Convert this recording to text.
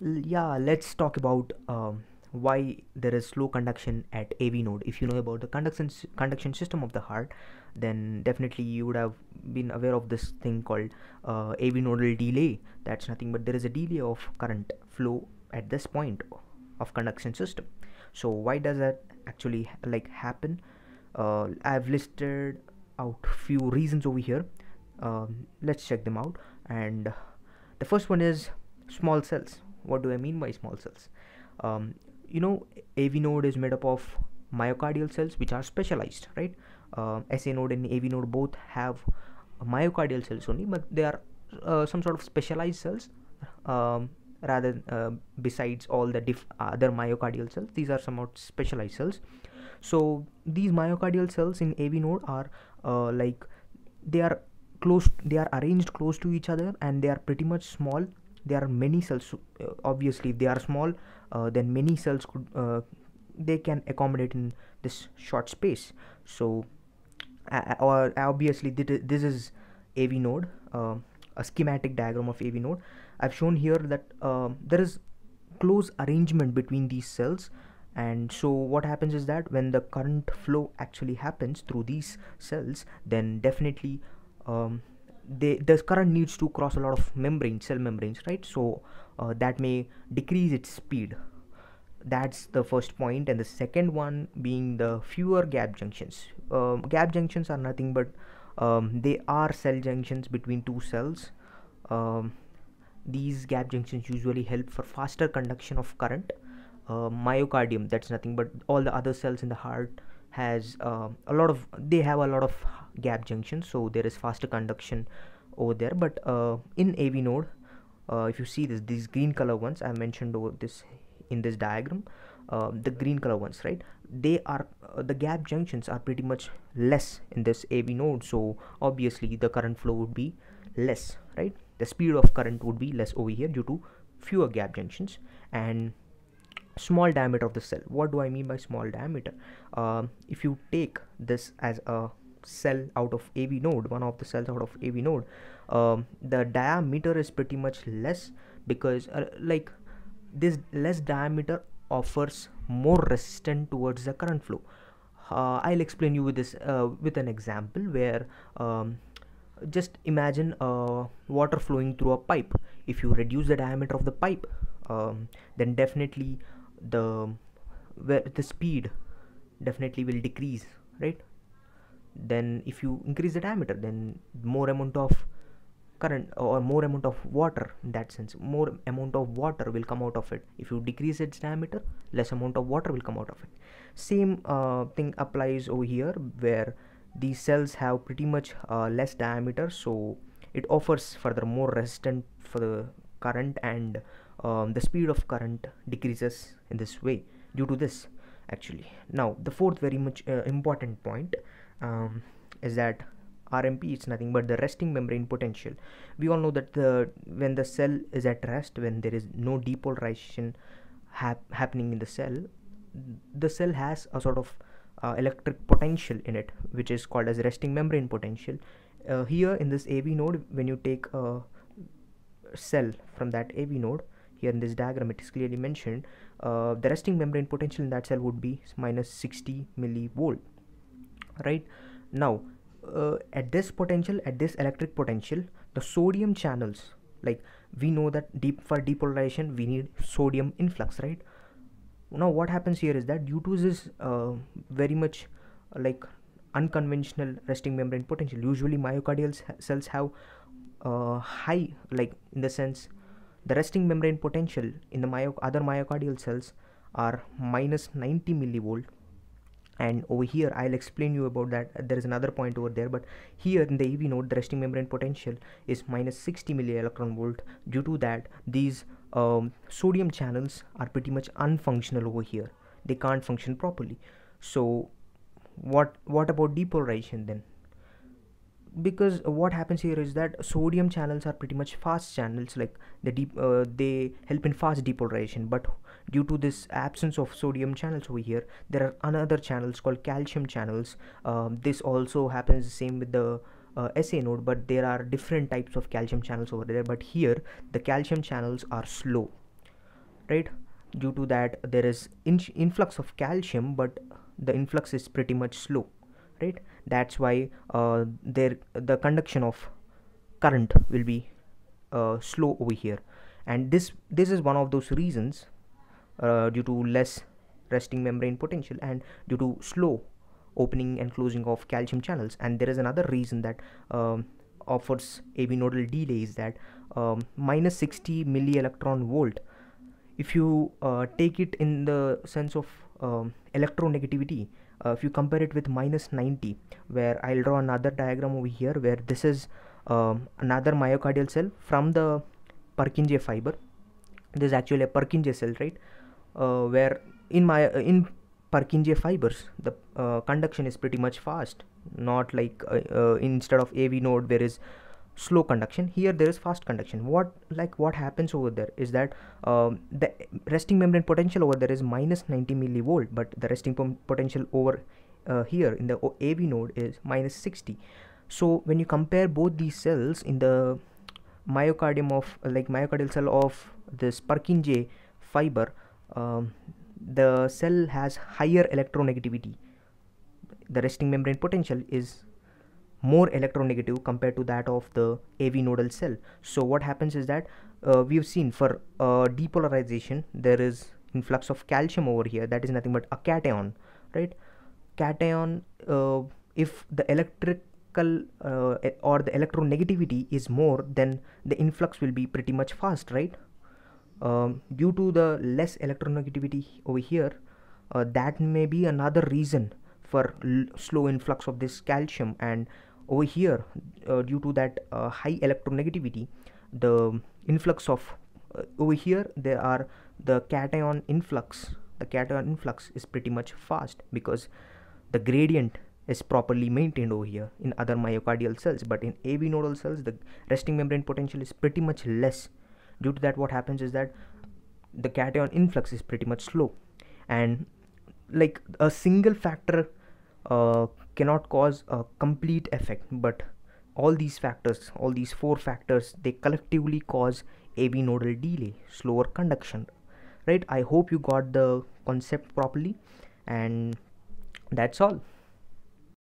yeah let's talk about um, why there is slow conduction at AV node. If you know about the conduction conduction system of the heart, then definitely you would have been aware of this thing called uh, AV nodal delay. That's nothing but there is a delay of current flow at this point of conduction system. So why does that actually like happen? Uh, I've listed out few reasons over here. Um, let's check them out. And the first one is small cells what do I mean by small cells? Um, you know, AV node is made up of myocardial cells which are specialized, right? Uh, um, SA node and AV node both have myocardial cells only, but they are uh, some sort of specialized cells um, rather uh, besides all the diff- other myocardial cells these are somewhat specialized cells so these myocardial cells in av node are uh, like they are close they are arranged close to each other and they are pretty much small there are many cells uh, obviously if they are small uh, then many cells could uh, they can accommodate in this short space so or obviously this is AV node a schematic diagram of AV node I've shown here that there is close arrangement between these cells and so what happens is that when the current flow actually happens through these cells then definitely um, they this current needs to cross a lot of membranes cell membranes right so uh, that may decrease its speed that's the first point and the second one being the fewer gap junctions um, gap junctions are nothing but um, they are cell junctions between two cells um, these gap junctions usually help for faster conduction of current uh, myocardium that's nothing but all the other cells in the heart has uh, a lot of they have a lot of gap junction so there is faster conduction over there but uh, in AV node uh, if you see this these green color ones I mentioned over this in this diagram uh, the green color ones right they are uh, the gap junctions are pretty much less in this AV node so obviously the current flow would be less right the speed of current would be less over here due to fewer gap junctions and small diameter of the cell what do I mean by small diameter uh, if you take this as a cell out of AV node, one of the cells out of AV node, um, the diameter is pretty much less because uh, like this less diameter offers more resistance towards the current flow. Uh, I'll explain you with this uh, with an example where um, just imagine uh, water flowing through a pipe. If you reduce the diameter of the pipe, um, then definitely the where the speed definitely will decrease right then if you increase the diameter then more amount of current or more amount of water in that sense more amount of water will come out of it if you decrease its diameter less amount of water will come out of it same uh, thing applies over here where these cells have pretty much uh, less diameter so it offers further more resistance for the current and um, the speed of current decreases in this way due to this actually now the fourth very much uh, important point um, is that RMP is nothing but the resting membrane potential. We all know that the, when the cell is at rest, when there is no depolarization hap happening in the cell, the cell has a sort of uh, electric potential in it, which is called as resting membrane potential. Uh, here in this AV node, when you take a cell from that AV node, here in this diagram it is clearly mentioned, uh, the resting membrane potential in that cell would be minus 60 millivolt right now uh, at this potential at this electric potential the sodium channels like we know that deep for depolarization we need sodium influx right now what happens here is that due to this uh, very much uh, like unconventional resting membrane potential usually myocardial cells have uh, high like in the sense the resting membrane potential in the myo- other myocardial cells are minus 90 millivolt and over here I'll explain you about that there is another point over there but here in the EV node the resting membrane potential is minus 60 milli electron volt due to that these um, sodium channels are pretty much unfunctional over here they can't function properly so what what about depolarization then because what happens here is that sodium channels are pretty much fast channels like they deep uh, they help in fast depolarization but due to this absence of sodium channels over here there are another channels called calcium channels um, this also happens the same with the uh, SA node but there are different types of calcium channels over there but here the calcium channels are slow right due to that there is in influx of calcium but the influx is pretty much slow right that's why uh, there the conduction of current will be uh, slow over here and this this is one of those reasons uh, due to less resting membrane potential and due to slow opening and closing of calcium channels and there is another reason that um, offers AV nodal delay is that um, minus 60 milli electron volt if you uh, take it in the sense of um, electronegativity uh, if you compare it with minus 90 where I'll draw another diagram over here where this is um, another myocardial cell from the Purkinje fiber this is actually a Purkinje cell right uh, where in my uh, in Purkinje fibers the uh, conduction is pretty much fast not like uh, uh, instead of AV node there is slow conduction here there is fast conduction what like what happens over there is that um, the resting membrane potential over there is minus 90 millivolt but the resting potential over uh, here in the AV node is minus 60 so when you compare both these cells in the myocardium of like myocardial cell of this Purkinje fiber um, the cell has higher electronegativity the resting membrane potential is more electronegative compared to that of the AV nodal cell. So what happens is that uh, we've seen for uh, depolarization there is influx of calcium over here that is nothing but a cation right cation uh, if the electrical uh, or the electronegativity is more then the influx will be pretty much fast right um, due to the less electronegativity over here uh, that may be another reason for slow influx of this calcium and over here uh, due to that uh, high electronegativity the influx of uh, over here there are the cation influx the cation influx is pretty much fast because the gradient is properly maintained over here in other myocardial cells but in AV nodal cells the resting membrane potential is pretty much less due to that what happens is that the cation influx is pretty much slow and like a single factor uh, cannot cause a complete effect but all these factors all these four factors they collectively cause ab nodal delay slower conduction right I hope you got the concept properly and that's all